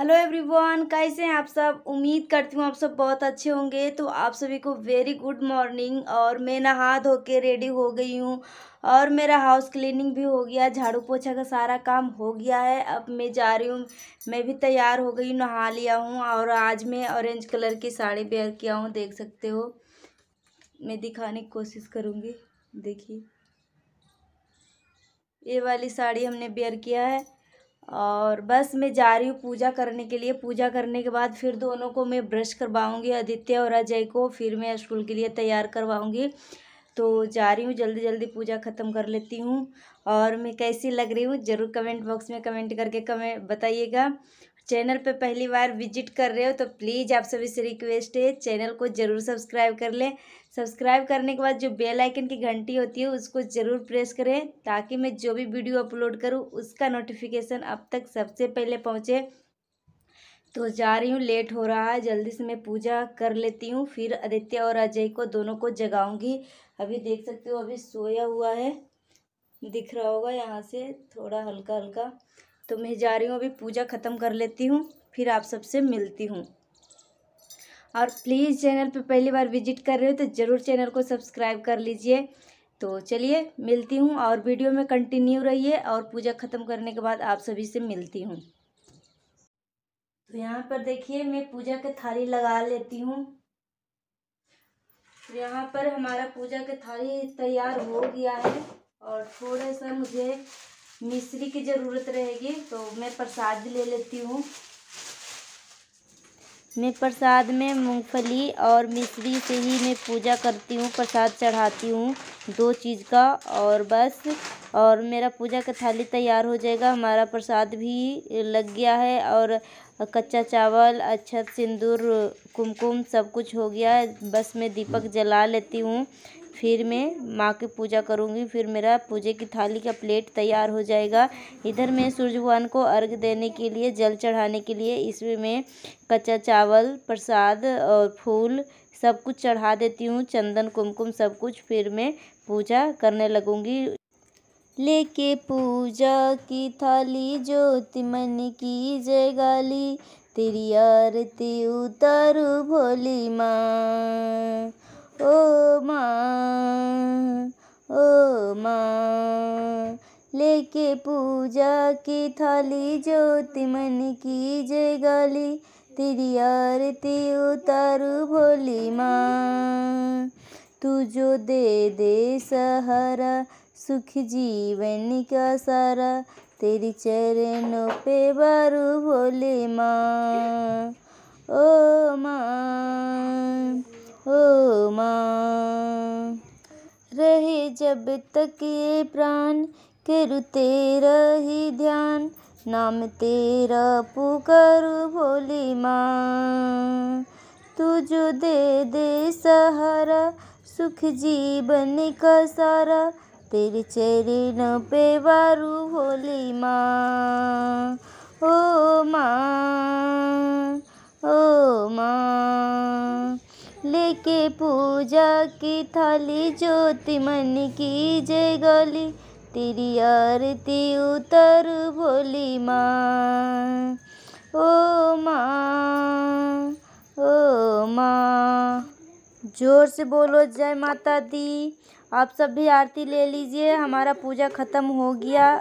hello everyone कैसे हैं आप सब उम्मीद करती हूँ आप सब बहुत अच्छे होंगे तो आप सभी को वेरी गुड मॉर्निंग और मैं नहा धो के रेडी हो गई हूँ और मेरा हाउस क्लीनिंग भी हो गया झाड़ू पोछा का सारा काम हो गया है अब मैं जा रही हूँ मैं भी तैयार हो गई नहा लिया हूँ और आज मैं ऑरेंज कलर की साड़ी वेयर किया हूँ देख सकते हो मैं दिखाने की कोशिश करूँगी देखिए ये वाली साड़ी हमने बेयर किया है और बस मैं जा रही हूँ पूजा करने के लिए पूजा करने के बाद फिर दोनों को मैं ब्रश करवाऊँगी आदित्य और अजय को फिर मैं स्कूल के लिए तैयार करवाऊँगी तो जा रही हूँ जल्दी जल्दी पूजा ख़त्म कर लेती हूँ और मैं कैसी लग रही हूँ ज़रूर कमेंट बॉक्स में कमेंट करके कमें बताइएगा चैनल पर पहली बार विजिट कर रहे हो तो प्लीज़ आप सभी से रिक्वेस्ट है चैनल को ज़रूर सब्सक्राइब कर लें सब्सक्राइब करने के बाद जो बेल आइकन की घंटी होती है उसको ज़रूर प्रेस करें ताकि मैं जो भी वीडियो अपलोड करूँ उसका नोटिफिकेशन अब तक सबसे पहले पहुँचे तो जा रही हूँ लेट हो रहा है जल्दी से मैं पूजा कर लेती हूँ फिर आदित्य और अजय को दोनों को जगाऊँगी अभी देख सकते हो अभी सोया हुआ है दिख रहा होगा यहाँ से थोड़ा हल्का हल्का तो मैं जा रही हूँ अभी पूजा ख़त्म कर लेती हूँ फिर आप सबसे मिलती हूँ और प्लीज़ चैनल पे पहली बार विजिट कर रहे हो तो ज़रूर चैनल को सब्सक्राइब कर लीजिए तो चलिए मिलती हूँ और वीडियो में कंटिन्यू रहिए और पूजा ख़त्म करने के बाद आप सभी से मिलती हूँ तो यहाँ पर देखिए मैं पूजा के थाली लगा लेती हूँ तो यहाँ पर हमारा पूजा के थाली तैयार हो गया है और थोड़ा सा मुझे मिश्री की ज़रूरत रहेगी तो मैं प्रसाद ले लेती हूँ मैं प्रसाद में मूंगफली और मिश्री से ही मैं पूजा करती हूँ प्रसाद चढ़ाती हूँ दो चीज़ का और बस और मेरा पूजा का थाली तैयार हो जाएगा हमारा प्रसाद भी लग गया है और कच्चा चावल अच्छा सिंदूर कुमकुम सब कुछ हो गया है बस मैं दीपक जला लेती हूँ फिर मैं माँ की पूजा करूँगी फिर मेरा पूजे की थाली का प्लेट तैयार हो जाएगा इधर मैं सूर्य भगवान को अर्घ देने के लिए जल चढ़ाने के लिए इसमें मैं कच्चा चावल प्रसाद और फूल सब कुछ चढ़ा देती हूँ चंदन कुमकुम सब कुछ फिर मैं पूजा करने लगूँगी लेके पूजा की थाली ज्योति मन की जगाली तेरी आरती उतारू भोली माँ ओ माँ ओ माँ लेके पूजा की थाली ज्योति मन की जय गाली तेरी आरती उतारू भोली माँ तू जो दे दे सहारा सुख जीवन का सारा तेरी चरणों पे बारू भोले माँ ओ माँ हो रहे जब तक ये प्राण करु तेरा ही ध्यान नाम तेरा पुकारु भोली माँ तू जो दे दे सहारा सुख जीवन का सारा तेरे चरण पे वारु भोली माँ ओ माँ ओ माँ लेके पूजा की थाली ज्योति मन की जय गली तेरी आरती उतर भोली माँ ओ माँ ओ माँ जोर से बोलो जय माता दी आप सब भी आरती ले लीजिए हमारा पूजा ख़त्म हो गया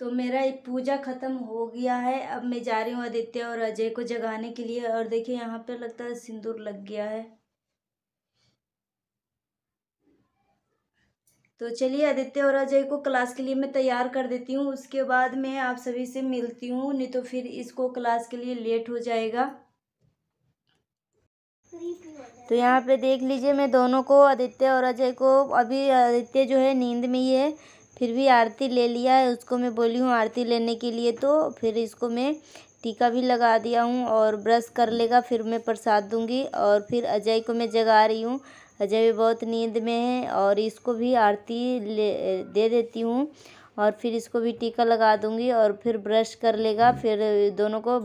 तो मेरा पूजा ख़त्म हो गया है अब मैं जा रही हूँ आदित्य और अजय को जगाने के लिए और देखिए यहाँ पे लगता है सिंदूर लग गया है तो चलिए आदित्य और अजय को क्लास के लिए मैं तैयार कर देती हूँ उसके बाद मैं आप सभी से मिलती हूँ नहीं तो फिर इसको क्लास के लिए लेट हो जाएगा तो यहाँ पे देख लीजिए मैं दोनों को आदित्य और अजय को अभी आदित्य जो है नींद में ही है फिर भी आरती ले लिया है उसको मैं बोली हूँ आरती लेने के लिए तो फिर इसको मैं टीका भी लगा दिया हूँ और ब्रश कर लेगा फिर मैं प्रसाद दूँगी और फिर अजय को मैं जगा रही हूँ अजय भी बहुत नींद में है और इसको भी आरती ले दे देती हूँ और फिर इसको भी टीका लगा दूँगी और फिर ब्रश कर लेगा फिर दोनों को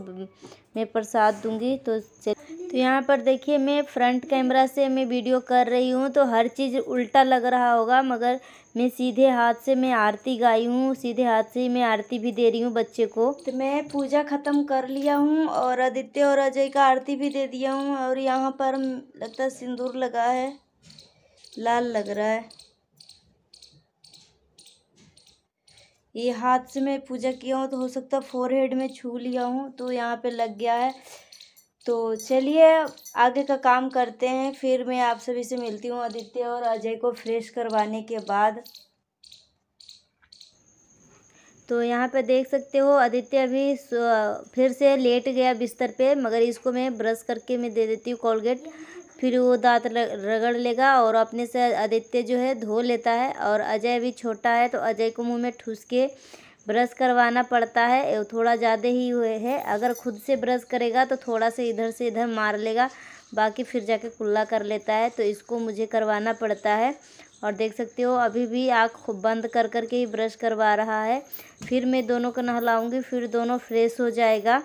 मैं प्रसाद दूँगी तो चल तो यहाँ पर देखिए मैं फ्रंट कैमरा से मैं वीडियो कर रही हूँ तो हर चीज़ उल्टा लग रहा होगा मगर मैं सीधे हाथ से मैं आरती गाई हूँ सीधे हाथ से ही मैं आरती भी दे रही हूँ बच्चे को तो मैं पूजा ख़त्म कर लिया हूँ और आदित्य और अजय का आरती भी दे दिया हूँ और यहाँ पर लगता है सिंदूर लगा है लाल लग रहा है ये हाथ से मैं पूजा किया हूँ तो हो सकता है फोरहेड में छू लिया हूँ तो यहाँ पे लग गया है तो चलिए आगे का काम करते हैं फिर मैं आप सभी से मिलती हूँ आदित्य और अजय को फ्रेश करवाने के बाद तो यहाँ पे देख सकते हो आदित्य अभी फिर से लेट गया बिस्तर पे मगर इसको मैं ब्रश करके मैं दे देती हूँ कोलगेट फिर वो दांत रगड़ लेगा और अपने से आदित्य जो है धो लेता है और अजय अभी छोटा है तो अजय को मुँह में ठूस के ब्रश करवाना पड़ता है थोड़ा ज़्यादा ही हुए है अगर खुद से ब्रश करेगा तो थोड़ा से इधर से इधर मार लेगा बाकी फिर जाके कुल्ला कर लेता है तो इसको मुझे करवाना पड़ता है और देख सकते हो अभी भी आँख बंद कर कर के ही ब्रश करवा रहा है फिर मैं दोनों को नहलाऊँगी फिर दोनों फ्रेश हो जाएगा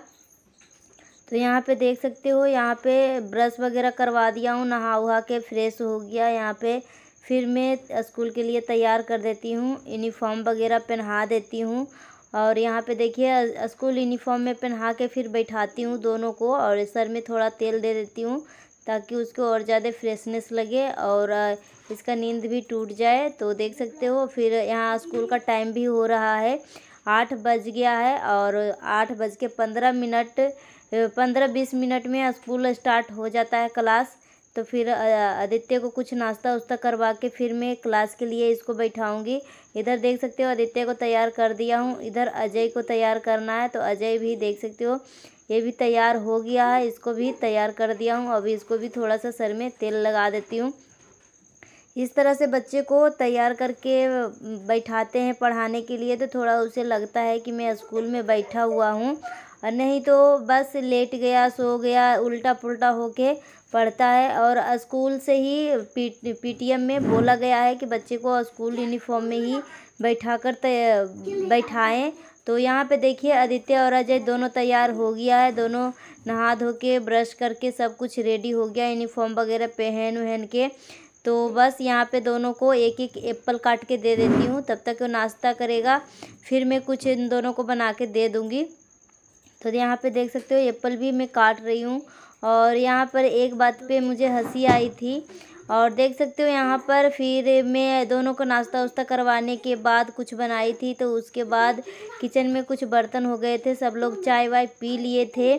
तो यहाँ पे देख सकते हो यहाँ पे ब्रश वगैरह करवा दिया हूँ नहा उहा के फ्रेश हो गया यहाँ पे फिर मैं स्कूल के लिए तैयार कर देती हूँ यूनिफॉर्म वगैरह पहना देती हूँ और यहाँ पे देखिए स्कूल यूनिफॉर्म में पहना के फिर बैठाती हूँ दोनों को और सर में थोड़ा तेल दे देती हूँ ताकि उसको और ज़्यादा फ्रेशनेस लगे और इसका नींद भी टूट जाए तो देख सकते हो फिर यहाँ स्कूल का टाइम भी हो रहा है आठ बज गया है और आठ बज के पंद्रह मिनट पंद्रह बीस मिनट में स्कूल स्टार्ट हो जाता है क्लास तो फिर आदित्य को कुछ नाश्ता उस्ता करवा के फिर मैं क्लास के लिए इसको बैठाऊंगी इधर देख सकते हो आदित्य को तैयार कर दिया हूँ इधर अजय को तैयार करना है तो अजय भी देख सकते हो ये भी तैयार हो गया है इसको भी तैयार कर दिया हूँ अभी इसको भी थोड़ा सा सर में तेल लगा देती हूँ इस तरह से बच्चे को तैयार करके बैठाते हैं पढ़ाने के लिए तो थोड़ा उसे लगता है कि मैं स्कूल में बैठा हुआ हूँ और नहीं तो बस लेट गया सो गया उल्टा पुल्टा होके पढ़ता है और स्कूल से ही पी पी टी एम में बोला गया है कि बच्चे को स्कूल यूनिफॉर्म में ही बैठा कर बैठाएं तो यहाँ पे देखिए आदित्य और अजय दोनों तैयार हो गया है दोनों नहा धो के ब्रश करके सब कुछ रेडी हो गया यूनिफॉर्म वगैरह पहन वहन के तो बस यहाँ पे दोनों को एक एक एप्पल काट के दे देती हूँ तब तक वो नाश्ता करेगा फिर मैं कुछ इन दोनों को बना के दे दूँगी तो यहाँ पे देख सकते हो एप्पल भी मैं काट रही हूँ और यहाँ पर एक बात पे मुझे हंसी आई थी और देख सकते हो यहाँ पर फिर मैं दोनों को नाश्ता उस्ता करवाने के बाद कुछ बनाई थी तो उसके बाद किचन में कुछ बर्तन हो गए थे सब लोग चाय वाय पी लिए थे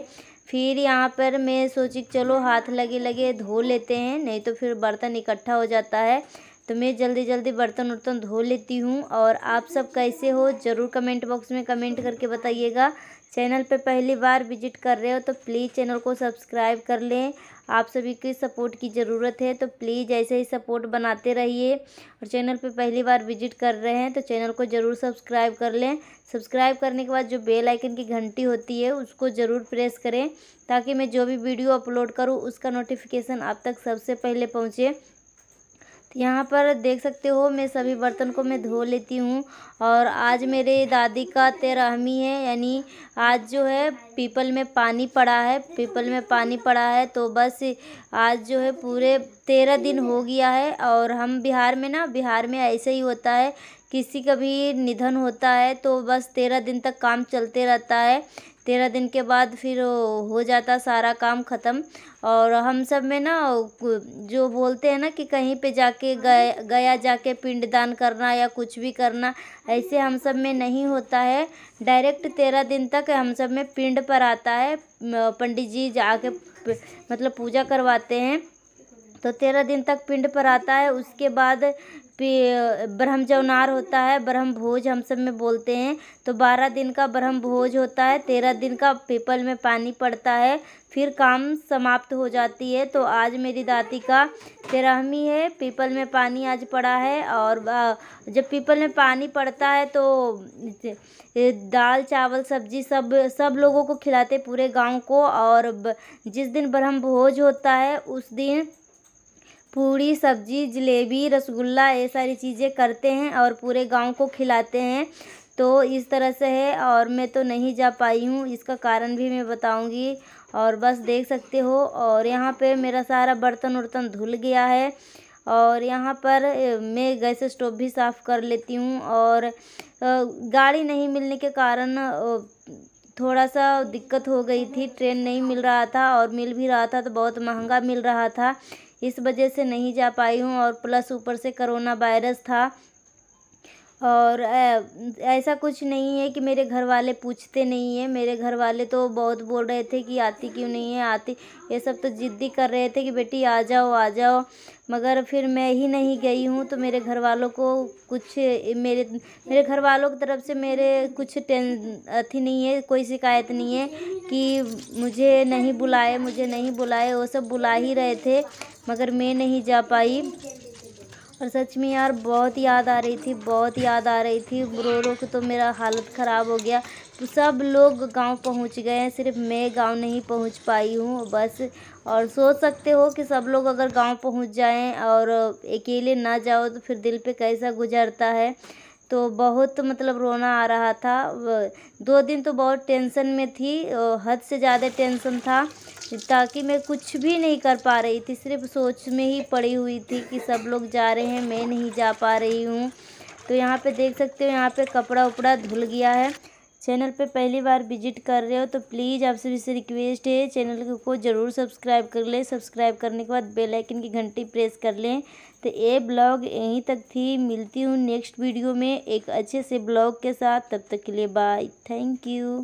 फिर यहाँ पर मैं सोची चलो हाथ लगे लगे धो लेते हैं नहीं तो फिर बर्तन इकट्ठा हो जाता है तो मैं जल्दी जल्दी बर्तन उर्तन धो लेती हूँ और आप सब कैसे हो ज़रूर कमेंट बॉक्स में कमेंट करके बताइएगा चैनल पे पहली बार विजिट कर रहे हो तो प्लीज़ चैनल को सब्सक्राइब कर लें आप सभी की सपोर्ट की ज़रूरत है तो प्लीज़ ऐसे ही सपोर्ट बनाते रहिए और चैनल पे पहली बार विजिट कर रहे हैं तो चैनल को ज़रूर सब्सक्राइब कर लें सब्सक्राइब करने के बाद जो बेल आइकन की घंटी होती है उसको ज़रूर प्रेस करें ताकि मैं जो भी वीडियो अपलोड करूँ उसका नोटिफिकेशन आप तक सबसे पहले पहुँचे तो यहाँ पर देख सकते हो मैं सभी बर्तन को मैं धो लेती हूँ और आज मेरे दादी का तेरहवीं है यानी आज जो है पीपल में पानी पड़ा है पीपल में पानी पड़ा है तो बस आज जो है पूरे तेरह दिन हो गया है और हम बिहार में ना बिहार में ऐसे ही होता है किसी का भी निधन होता है तो बस तेरह दिन तक काम चलते रहता है तेरह दिन के बाद फिर हो जाता सारा काम ख़त्म और हम सब में ना जो बोलते हैं ना कि कहीं पे जाके गया, गया जाके पिंडदान करना या कुछ भी करना ऐसे हम सब में नहीं होता है डायरेक्ट तेरह दिन तक हम सब में पिंड पर आता है पंडित जी जाके मतलब पूजा करवाते हैं तो तेरह दिन तक पिंड पर आता है उसके बाद ब्रह्म जवनार होता है ब्रह्म भोज हम सब में बोलते हैं तो बारह दिन का ब्रह्म भोज होता है तेरह दिन का पीपल में पानी पड़ता है फिर काम समाप्त हो जाती है तो आज मेरी दादी का तेरहवीं है पीपल में पानी आज पड़ा है और जब पीपल में पानी पड़ता है तो दाल चावल सब्जी सब सब लोगों को खिलाते पूरे गांव को और जिस दिन ब्रह्म भोज होता है उस दिन पूड़ी सब्जी जलेबी रसगुल्ला ये सारी चीज़ें करते हैं और पूरे गाँव को खिलाते हैं तो इस तरह से है और मैं तो नहीं जा पाई हूँ इसका कारण भी मैं बताऊँगी और बस देख सकते हो और यहाँ पे मेरा सारा बर्तन वर्तन धुल गया है और यहाँ पर मैं गैस स्टोव भी साफ़ कर लेती हूँ और गाड़ी नहीं मिलने के कारण थोड़ा सा दिक्कत हो गई थी ट्रेन नहीं मिल रहा था और मिल भी रहा था तो बहुत महंगा मिल रहा था इस वजह से नहीं जा पाई हूँ और प्लस ऊपर से करोना वायरस था और ऐसा कुछ नहीं है कि मेरे घर वाले पूछते नहीं हैं मेरे घर वाले तो बहुत बोल रहे थे कि आती क्यों नहीं है आती ये सब तो ज़िद्दी कर रहे थे कि बेटी आ जाओ आ जाओ मगर फिर मैं ही नहीं गई हूँ तो मेरे घर वालों को कुछ मेरे मेरे घर वालों की तरफ से मेरे कुछ टें अथी नहीं है कोई शिकायत नहीं है कि मुझे नहीं बुलाए मुझे नहीं बुलाए वो सब बुला ही रहे थे मगर मैं नहीं जा पाई और सच में यार बहुत याद आ रही थी बहुत याद आ रही थी रो रो के तो मेरा हालत ख़राब हो गया तो सब लोग गांव पहुंच गए हैं सिर्फ मैं गांव नहीं पहुंच पाई हूं बस और सोच सकते हो कि सब लोग अगर गांव पहुंच जाएं और अकेले ना जाओ तो फिर दिल पे कैसा गुजरता है तो बहुत मतलब रोना आ रहा था दो दिन तो बहुत टेंशन में थी हद से ज़्यादा टेंशन था ताकि मैं कुछ भी नहीं कर पा रही थी सिर्फ सोच में ही पड़ी हुई थी कि सब लोग जा रहे हैं मैं नहीं जा पा रही हूँ तो यहाँ पे देख सकते हो यहाँ पे कपड़ा उपड़ा धुल गया है चैनल पे पहली बार विजिट कर रहे हो तो प्लीज़ आप सभी से रिक्वेस्ट है चैनल को ज़रूर सब्सक्राइब कर लें सब्सक्राइब करने के बाद बेल आइकन की घंटी प्रेस कर लें तो ये ब्लॉग यहीं तक थी मिलती हूँ नेक्स्ट वीडियो में एक अच्छे से ब्लॉग के साथ तब तक के लिए बाय थैंक यू